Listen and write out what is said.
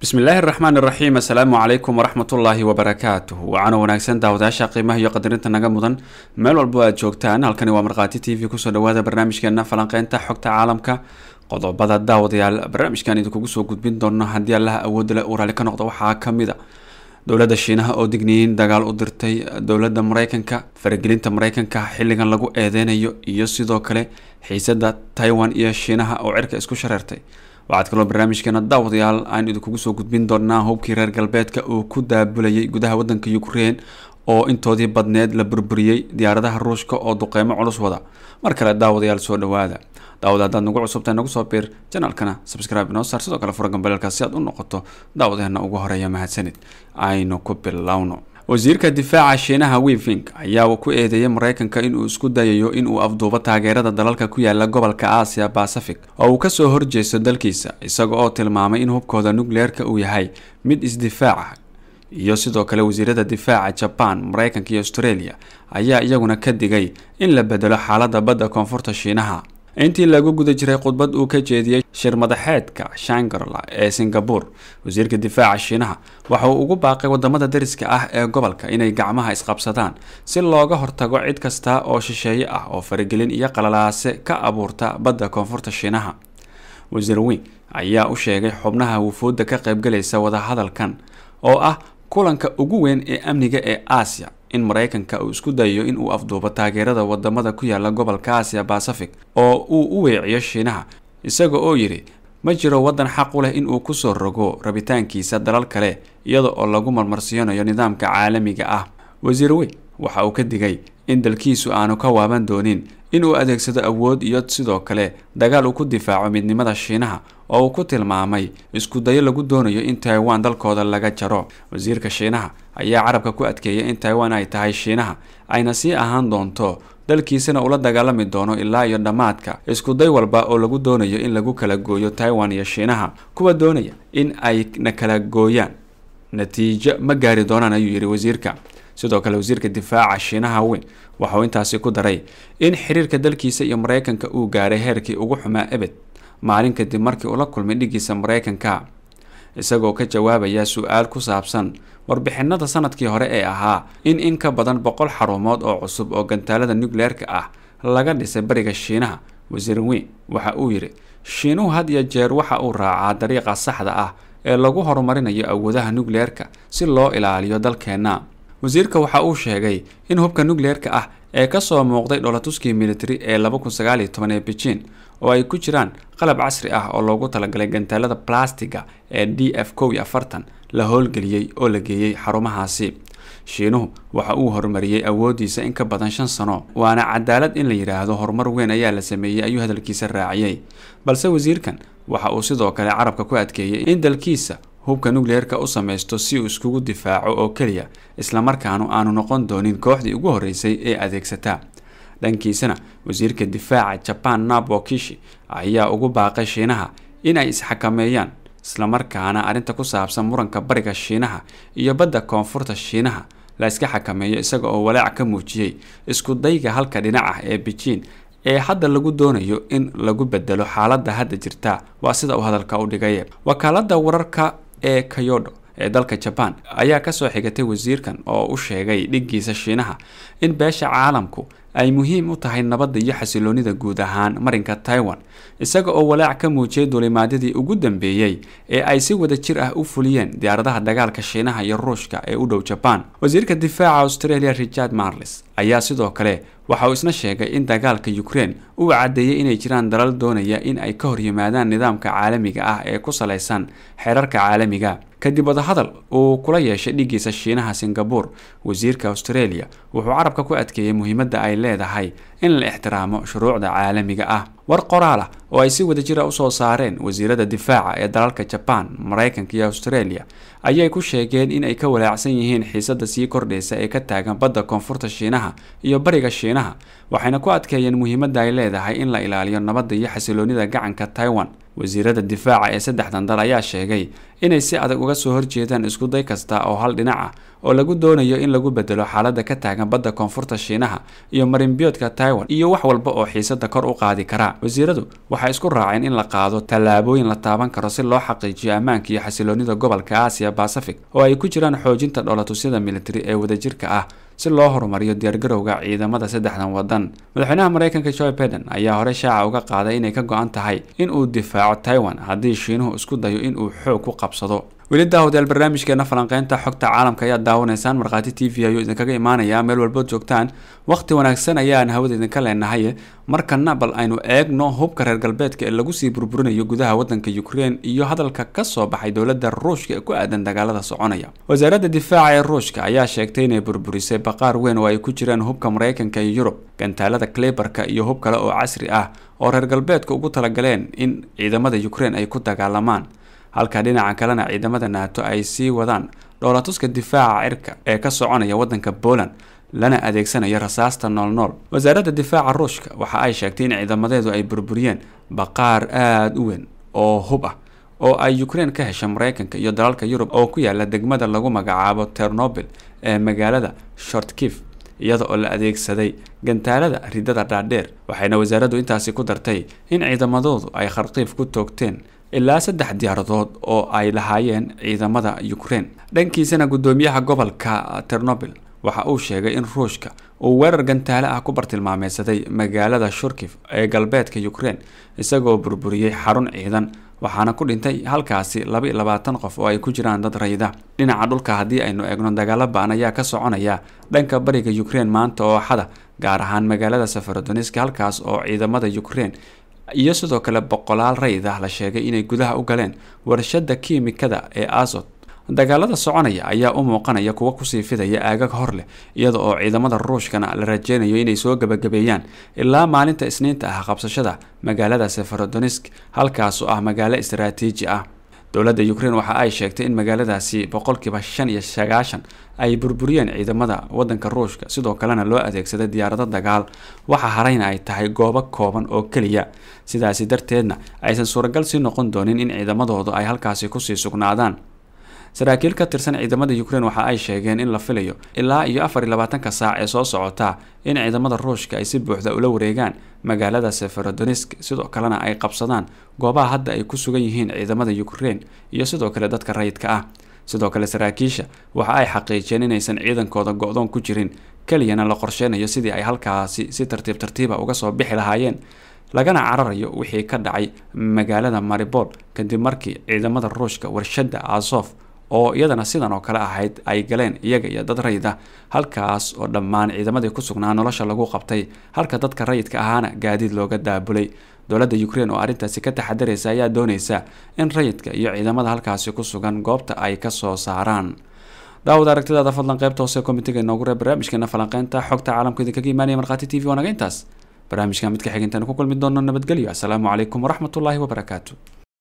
bismi illaahi raxmaan iraxiim assalaamu calaykum waraxmatullaahi wabarakaatuhu wacaana wanaagsan daawadayaasha qiimaha iyo qadarinta naga mudan meel walbo aad joogtaan halkani waa markhaati t v kusoo dhawaada barnaamijkeena falanqeynta xogta caalamka qodobada daawadayaal barnaamijkan idinkugu soo gudbin doono haddii allaha awoodale uu raali ka noqdo waxaa kamid a dowladda shiinaha oo digniyiin dagaal u dirtay dowladda mareykanka faragelinta maraykanka xilligan lagu eedeynayo iyo sidoo kale xiisada taiwan iyo shiinaha oo cirka isku shareertay waxaad kaloo barnaamijkeena daawadayaal aan idinkugu soo gudbin doonaa hubkii reer galbeedka uu ku daabulayay gudaha waddanka ukrein oo intoodii badneed la burburiyey diyaaradaha ruushka oo duqeymo culus wada mar kale daawadayaal soo dhawaada daawada haddaad nagu cusubtay nagu soo biir janaalkana subscribe inoo saar sidoo kale fura gambalelka si aad u noqoto daawadeena ugu horeeya mahadsanid aynu ku bilowno wasiirka difaaca shiinaha wiving ayaa ku eedeeyay maraykanka inuu isku dayayo inuu afduubo taageerada dalalka ku yaalla gobolka aasiya basafic oo uu ka soo horjeesto dalkiisa isaga oo tilmaamay in hubkooda nukleerka uu yahay mid isdifaaca ah. iyo sidoo kale wasiirada difaaca jabaan maraykanka iyo australia ayaa iyaguna ka digay in la beddelo xaalada badda koonfurta shiinaha intii lagu guda jiray khudbad uu ka jeediyey shir madaxeedka shangarla ee singabore wasiirka difaaca shiinaha waxa uu ugu baaqay waddamada dariska ah ee gobolka inay gacmaha isqabsadaan si looga hortago cid kasta oo shisheeye ah oo faragelin iyo qalalaase ka abuurta badda koonfurta shiinaha wasiir wing ayaa u sheegay xubnaha wufuudda ka qaybgalaysa wadahadalkan oo ah kulanka ugu weyn ee amniga ee aasiya in maraykanka uu isku dayo in uu afduubo taageerada wadamada ku yaalla gobolka asia basafic oo uu u weeciyo shiinaha isaga oo yidhi ma jiro waddan xaq u leh in uu soo rogo rabitaankiisa dalal kale iyada oo lagu marmarsiyanayo nidaamka caalamiga ah wasiir weyn waxa uu ka digay in dalkiisu aanu ka waaban doonin inuu adeegsado awood iyo sidoo kale dagaal uu ku difaaco midnimada shiinaha oo uu ku tilmaamay iskudayo lagu doonayo in taiwan dalkooda laga jaro wasiirka shiinaha ayaa carabka ku adkeeyay in taiwan ay tahay shiinaha ayna sii ahaan doonto dalkiisana ula dagaalami doono ilaa iyo dhammaadka iskuday walba oo lagu doonayo in lagu kala gooyo taiwan iyo shiinaha kuwa doonaya in ay na kala gooyaan natiijo ma gaari doonaan ayuu yidhi wasiirka sidoo kale wasiirka difaaca shiinaha weyn waxauu intaasi ku daray in xiriirka dalkiisa iyo maraykanka uu gaaray heerkii ugu xumaa ebed maalin kadib markii ula kulmay dhiggiisa maraykanka isagoo ka jawaabaya su-aal ku saabsan warbixinada sanadkii hore ee ahaa in in ka badan boqol xarumood oo cusub oo gantaalada nucleer ah laga dhisay bariga shiinaha wasiir weyn waxa uu yidhi shiinuhu had iyo jeer waxa uu raacaa dariiqa saxda ah ee lagu horumarinayo awoodaha nucleer si loo ilaaliyo dalkeenna wasiirka waxa uu sheegay in hubka nukleerka ah ee ka soo muuqday dholatuskii militari ee ee bijiin oo ay ku jiraan qalab casri ah oo loogu talagalay gantaalada blastiga ee d f la howlgeliyey oo la geeyey xarumahaasi shiinuhu waxa uu horumariyey awooddiisa in ka badan shan sano waana cadaalad in la yidhaahdo horumar weyn ayaa la sameeyey ayuu hadalkiisa raaciyey balse wasiirkan waxa uu sidoo kale carabka ku adkeeyey in dalkiisa hubka nukliyeerka u samaysto si uu iskugu difaaco oo keliya islamarkaanu aanu noqon doonin kooxdii ugu horreysay ee adeegsataa dhankiisana wasiirka difaaca jaban nabo ayaa ugu baaqay shiinaha in ay isxakameeyaan islamarkaana arrinta ku saabsan muranka bariga shiinaha iyo badda koonfurta shiinaha la iska xakameeyo isaga oo walaac ka muujiyey isku dayga halka dhinac ah ee bijiin ee hadda lagu doonayo in lagu bedelo xaaladda hadda jirta waa sida uu hadalka u dhigay wakaalada wararka ee kayodho ee dalka jabaan ayaa kasoo xigatay wasiirkan oo u sheegay dhiggiisa shiinaha in beesha caalamku ay muhiim u tahay nabadda iyo xasiloonida guud ahaan marinka taiwan isaga oo walaac ka muujiyay dulimaadyadii ugu dambeeyey ee ay si wada jir ah u fuliyeen diyaaradaha dagaalka shiinaha iyo ruushka ee u dhow jabaan wasiirka difaaca australia richard marles ayaa sidoo kale waxa uu isna sheegay in dagaalka ukrein uu caddeeyey inay jiraan dalal doonaya in ay ka hor yimaadaan nidaamka caalamiga ah ee ku salaysan xeerarka caalamiga kadib wadahadal uu kula yeeshay dhigiisa shiinaha singabore wasiirka australia wuxuu carabka ku adkeeyey muhiimadda ay leedahay in la ixtiraamo shuruucda caalamiga ah war qoraal ah oo ay si wada wadajira ah usoo saareen wasiirada difaaca ee dalalka jabaan maraykanka iyo australia ayay ku sheegeen in ay ka walaacsan yihiin xiisada sii kordhaysa ee ka taagan badda koonfurta shiinaha iyo bariga shiinaha waxayna ku adkeeyeen muhiimada ay leedahay in la ilaaliyo nabadda iyo xasiloonida gacanka taiwan wasiirada difaaca ee saddexdan dal ayaa sheegay inay si adag uga soo horjeedaan iskuday kasta oo hal dhinac ah oo lagu doonayo in lagu beddelo xaaladda ka taagan badda koonfurta shiinaha iyo marinbiyoodka taiwan iyo wax walba oo xiisada kor u qaadi kara wasiiradu waxay isku raaceen in la qaado tallaabooyin la taaban karo si loo xaqiijiyo ammaanka iyo xasiloonida gobolka aasiya basafic oo ay ku jiraan xoojinta dhoolatusyada militari ee wadajirka ah si loo horumariyo diyaargarowga ciidamada saddexdan waddan madaxweynaha maraykanka joe biden ayaa hore shaaca uga qaaday inay ka go-an tahay in uu difaaco taiwan haddii shiinuhu isku dayo in uu xoog ku qabsado weli daawadyaal barnaamijkeena falanqeynta xogta caalamka ayaad daawanaysaan markhaati t v ayuu idinkaga imaanayaa meel walbood joogtaan wakhti wanaagsan ayaan hawada idinka leenahay markana bal aynu eegno hubka reer galbeedka ee lagu sii burburinayo gudaha waddanka ukrein iyo hadalka kasoo baxay dowlada ruushka ee ku aadan dagaalada soconaya wasaaradda difaaca ee ruushka ayaa sheegtay inay burburisay baqaar weyn oo ay ku jiraan hubka maraykanka iyo yurub gantaalada kleberka iyo hub kale oo casri ah oo reer galbeedka ugu talagaleen in ciidamada ukrein ay ku dagaalamaan halka dhinaca kalena ciidamada naato ay sii wadaan dhoolatuska difaaca cirka ee ka soconaya waddanka boland lana adeegsanayo rasaasta noolnool wasaaradda difaaca ruushka waxa ay sheegtay in ciidamadeedu ay burburiyeen baqaar aada u weyn oo hub ah oo ay ukraine ka hesha maraykanka iyo dalalka yurub oo ku yaala degmada lagu magacaabo ternobil ee magaalada shortkif iyada oo la adeegsaday gantaalada riddada dhaadheer waxayna wasaaraddu intaasi ku dartay in ciidamadoodu ay kharkiif ku toogteen ilaa saddex diyaaradood oo ay lahaayeen ciidamada ukraine dhankiisana guddoomiyaha gobolka ternobil waxa uu sheegay in ruushka uu weerar gantaale ah ku bartilmaameysaday magaalada shurkif ee galbeedka ukraine isagoo burburiyey xarun ciidan waxaana ku dhintay halkaasi laba iyo labaatan qof oo ay ku jiraan dad rayda dhinaca dhulka haddii aynu eegno dagaalo baan ayaa ka soconaya dhanka bariga ukraine maanta oo xada gaar ahaan magaalada safarodoniska halkaas oo ciidamada ukraine iyo sidoo kale boqolaal rayid ah la sheegay inay gudaha u galeen warshada kiimikada ee azot dagaalada soconaya ayaa u muuqanaya kuwa kusii fidaya aagag hor leh iyada oo ciidamada ruushkana la rajeynayo inay soo gebagabeeyaan ilaa maalinta isniinta ah qabsashada magaalada sefarodonisk halkaasoo ah magaalo istaraatiiji ah dowladda ukraine waxa ay sheegtay in magaaladaasi boqolkiiba shan iyo sagaashan ay burburiyeen ciidamada wadanka ruushka sidoo kalena loo adeegsaday diyaarado dagaal waxa harayna ay tahay goobo kooban oo keliya sidaasi darteedna aysan suuragal sii noqon doonin in ciidamadoodu ay halkaasi kusii sugnaadaan saraakiil ka tirsan ciidamada ukraine waxa ay sheegeen in la filayo ilaa iyo afar iyo labaatanka saac ee soo socota in ciidamada ruushka ay si buuxda ula wareegaan magaalada seferodonisk sidoo kalena ay qabsadaan goobaha hadda ay ku sugan yihiin ciidamada ukraine iyo sidoo kale dadka rayidka ah sidoo kale saraakiisha waxa ay xaqiijiyeen inaysan ciidankooda go-doon ku jirin keliyana la qorsheynayo sidii ay halkaasi si tartiib tartiiba ah uga soo bixi lahaayeen lagana cararayo wixii ka dhacay magaalada maribol kadib markii ciidamada ruushka warshada asof oo iyadana sidan oo kale ahayd ay galeen iyaga iyo dad rayida halkaas oo dhammaan ciidamadii ku sugnaa nolosha lagu qabtay halka dadka rayidka ahaana gaadiid looga daabulay dowladda ukrain oo arrintaasi ka taxadaraysa ayaa doonaysa in rayidka iyo ciidamada halkaasi ku sugan goobta ay kasoo saaraan daawad aragtidaada fadlan qaybta hoose komitiga inoogu ree barnaamijkeena falanqeynta xogta caalamka idinkaga imaanaya markhaati t v waanaga intaas barnaamijka mid xigintaynu ku kulmi doono nabadgelyo asalaamu calaykum waraxmatullaahi wabarakaatu